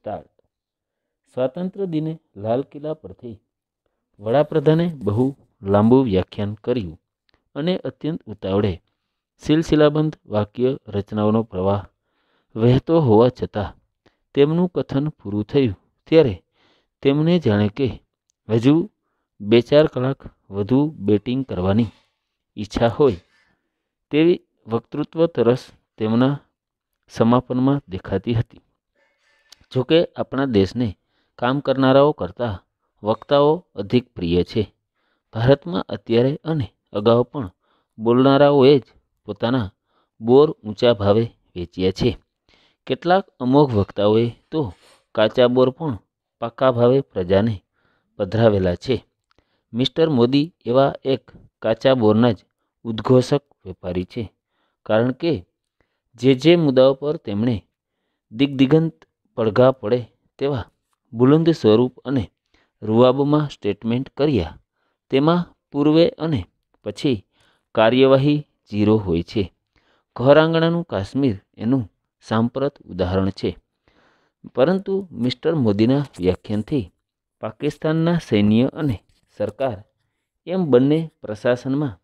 start સ્વાતંત્ર્ય દિને લાલ કિલ્લા પરથી વડાપ્રધાને બહુ લાંબુ વ્યાખ્યાન કર્યું અને અત્યંત ઉતાવળે સિલસિલાબંધ વાક્ય રચનાઓનો પ્રવાહ વહેતો હોવા છતાં તેમનું કથન પૂરું થયું ત્યારે તેમને જાણે કે હજુ બે ચાર કલાક વધુ બેટિંગ કરવાની ઈચ્છા હોય તેવી વક્તૃત્વ તરસ તેમના સમાપનમાં દેખાતી હતી જોકે આપણા દેશને કામ કરનારાઓ કરતાં વક્તાઓ અધિક પ્રિય છે ભારતમાં અત્યારે અને અગાઉ પણ બોલનારાઓએ જ પોતાના બોર ઊંચા ભાવે વેચ્યા છે કેટલાક અમોઘ વક્તાઓએ તો કાચા બોર પણ પાકા ભાવે પ્રજાને પધરાવેલા છે મિસ્ટર મોદી એવા એક કાચા બોરના જ ઉદ્ઘોષક વેપારી છે કારણ કે જે જે મુદ્દાઓ પર તેમણે દિગ્દિગંત પડઘા પડે તેવા બુલંદ સ્વરૂપ અને રૂઆબમાં સ્ટેટમેન્ટ કર્યા તેમાં પૂર્વે અને પછી કાર્યવાહી ઝીરો હોય છે ઘરાંગણાનું કાશ્મીર એનું સાંપ્રત ઉદાહરણ છે પરંતુ મિસ્ટર મોદીના વ્યાખ્યાનથી પાકિસ્તાનના સૈન્ય અને સરકાર એમ બંને પ્રશાસનમાં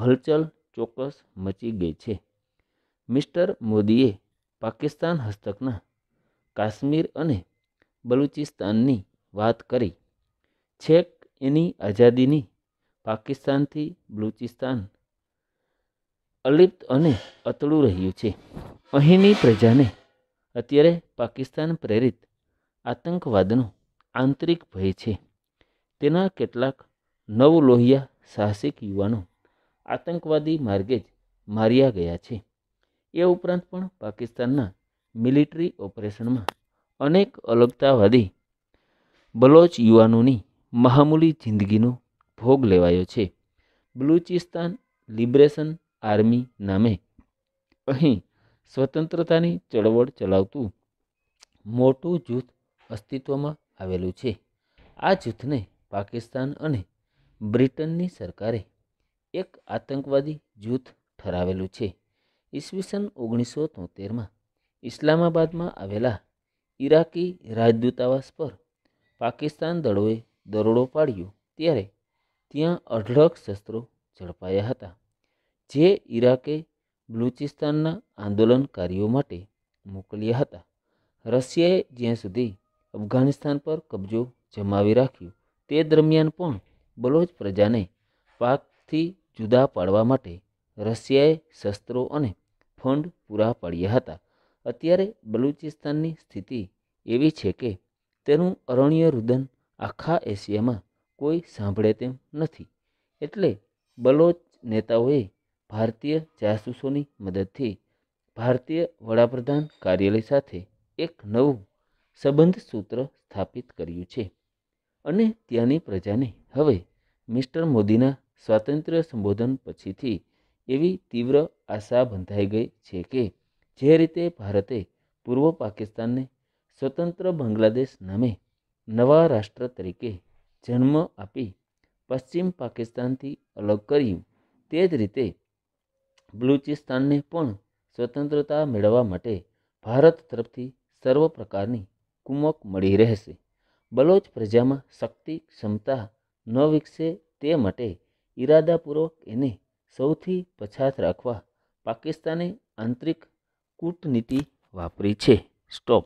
હલચલ ચોક્કસ મચી ગઈ છે મિસ્ટર મોદીએ પાકિસ્તાન હસ્તકના કાશ્મીર અને બલુચિસ્તાનની વાત કરી છેક એની આઝાદીની પાકિસ્તાનથી બલુચિસ્તાન અલિપ્ત અને અતળું રહ્યું છે અહીંની પ્રજાને અત્યારે પાકિસ્તાન પ્રેરિત આતંકવાદનો આંતરિક ભય છે તેના કેટલાક નવ નવલોહિયા સાહસિક યુવાનો આતંકવાદી માર્ગે જ માર્યા ગયા છે એ ઉપરાંત પણ પાકિસ્તાનના મિલિટરી ઓપરેશનમાં અનેક અલગતાવાદી બલોચ યુવાનોની મહામૂલી જિંદગીનો ભોગ લેવાયો છે બલુચિસ્તાન લિબરેશન આર્મી નામે અહીં સ્વતંત્રતાની ચળવળ ચલાવતું મોટું જૂથ અસ્તિત્વમાં આવેલું છે આ જૂથને પાકિસ્તાન અને બ્રિટનની સરકારે એક આતંકવાદી જૂથ ઠરાવેલું છે ઈસવીસન ઓગણીસો તોતેરમાં ઇસ્લામાબાદમાં આવેલા ઇરાકી રાજદૂતાવાસ પર પાકિસ્તાન દળોએ દરોડો પાડ્યો ત્યારે ત્યાં અઢળક શસ્ત્રો ઝડપાયા હતા જે ઇરાકે બલુચિસ્તાનના આંદોલનકારીઓ માટે મોકલ્યા હતા રશિયાએ જ્યાં સુધી અફઘાનિસ્તાન પર કબજો જમાવી રાખ્યો તે દરમિયાન પણ બલોચ પ્રજાને પાકથી જુદા પાડવા માટે રશિયાએ શસ્ત્રો અને ફંડ પૂરા પાડ્યા હતા અત્યારે બલુચિસ્તાનની સ્થિતિ એવી છે કે તેનું અરણ્ય રુદન આખા એશિયામાં કોઈ સાંભળે તેમ નથી એટલે બલોચ નેતાઓએ ભારતીય જાસૂસોની મદદથી ભારતીય વડાપ્રધાન કાર્યાલય સાથે એક નવું સંબંધ સૂત્ર સ્થાપિત કર્યું છે અને ત્યાંની પ્રજાને હવે મિસ્ટર મોદીના સ્વાતંત્ર્ય સંબોધન પછીથી એવી તીવ્ર આશા બંધાઈ ગઈ છે કે જે રીતે ભારતે પૂર્વ પાકિસ્તાનને સ્વતંત્ર બાંગ્લાદેશ નામે નવા રાષ્ટ્ર તરીકે જન્મ આપી પશ્ચિમ પાકિસ્તાનથી અલગ કર્યું તે જ રીતે બલુચિસ્તાનને પણ સ્વતંત્રતા મેળવવા માટે ભારત તરફથી સર્વ પ્રકારની કુમક મળી રહેશે બલોચ પ્રજામાં શક્તિ ક્ષમતા ન વિકસે તે માટે ઈરાદાપૂર્વક એને સૌથી પછાત રાખવા પાકિસ્તાને આંતરિક કૂટનીતિ વાપરી છે સ્ટોપ